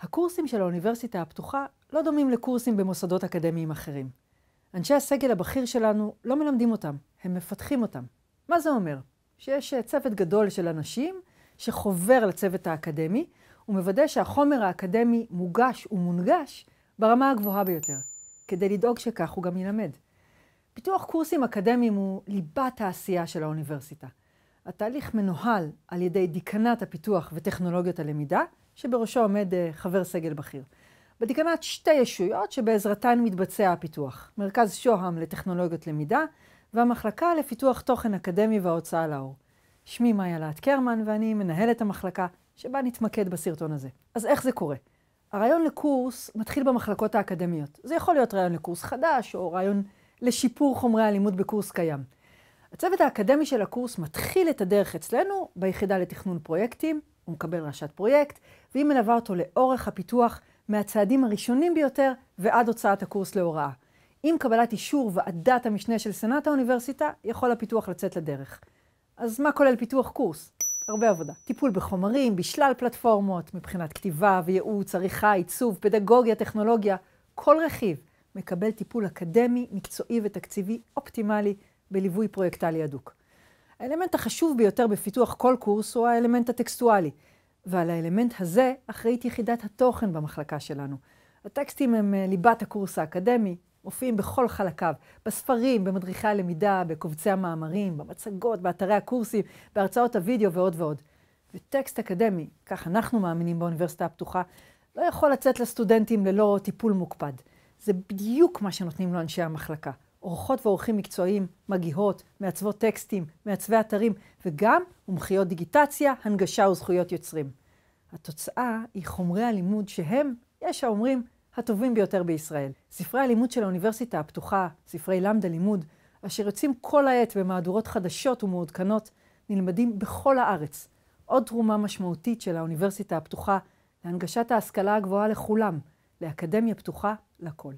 הקורסים של האוניברסיטה הפתוחה לא דומים לקורסים במוסדות אקדמיים אחרים. אנשי הסגל הבכיר שלנו לא מלמדים אותם, הם מפתחים אותם. מה זה אומר? שיש אה, צוות גדול של אנשים שחובר לצוות האקדמי ומוודא שהחומר האקדמי מוגש ומונגש ברמה הגבוהה ביותר, כדי לדאוג שכך הוא גם ילמד. פיתוח קורסים אקדמיים הוא ליבת העשייה של האוניברסיטה. התהליך מנוהל על ידי דיקנת הפיתוח וטכנולוגיות הלמידה, שבראשו עומד אה, חבר סגל בכיר. בדיקנת שתי ישויות שבעזרתן מתבצע הפיתוח, מרכז שוהם לטכנולוגיות למידה והמחלקה לפיתוח תוכן אקדמי וההוצאה לאור. שמי מאיה להט קרמן ואני מנהלת המחלקה שבה נתמקד בסרטון הזה. אז איך זה קורה? הרעיון לקורס מתחיל במחלקות האקדמיות. זה יכול להיות רעיון לקורס חדש או רעיון לשיפור חומרי הלימוד בקורס קיים. הצוות האקדמי של הקורס מתחיל את הדרך אצלנו ביחידה לתכנון פרויקטים, הוא מקבל ראשת פרויקט, והיא מלווה אותו לאורך הפיתוח מהצעדים הראשונים ביותר ועד הוצאת הקורס להוראה. עם קבלת אישור ועדת המשנה של סנאט האוניברסיטה, יכול הפיתוח לצאת לדרך. אז מה כולל פיתוח קורס? הרבה עבודה. טיפול בחומרים, בשלל פלטפורמות, מבחינת כתיבה וייעוץ, עריכה, עיצוב, פדגוגיה, טכנולוגיה, כל רכיב. מקבל טיפול אקדמי, מקצועי ותקציבי אופטימלי בליווי פרויקטלי הדוק. האלמנט החשוב ביותר בפיתוח כל קורס הוא האלמנט הטקסטואלי, ועל האלמנט הזה אחראית יחידת התוכן במחלקה שלנו. הטקסטים הם אה, ליבת הקורס האקדמי, מופיעים בכל חלקיו, בספרים, במדריכי הלמידה, בקובצי המאמרים, במצגות, באתרי הקורסים, בהרצאות הוידאו ועוד ועוד. וטקסט אקדמי, כך אנחנו מאמינים באוניברסיטה הפתוחה, לא יכול לצאת לסטודנטים ללא טיפול מוקפד. זה בדיוק מה שנותנים לו אנשי המחלקה. עורכות ועורכים מקצועיים, מגיהות, מעצבות טקסטים, מעצבי אתרים, וגם מומחיות דיגיטציה, הנגשה וזכויות יוצרים. התוצאה היא חומרי הלימוד שהם, יש האומרים, הטובים ביותר בישראל. ספרי הלימוד של האוניברסיטה הפתוחה, ספרי למדה לימוד, אשר יוצאים כל העת במהדורות חדשות ומעודכנות, נלמדים בכל הארץ. עוד תרומה משמעותית של האוניברסיטה הפתוחה להנגשת ההשכלה הגבוהה לכולם, לאקדמיה פתוחה לכל.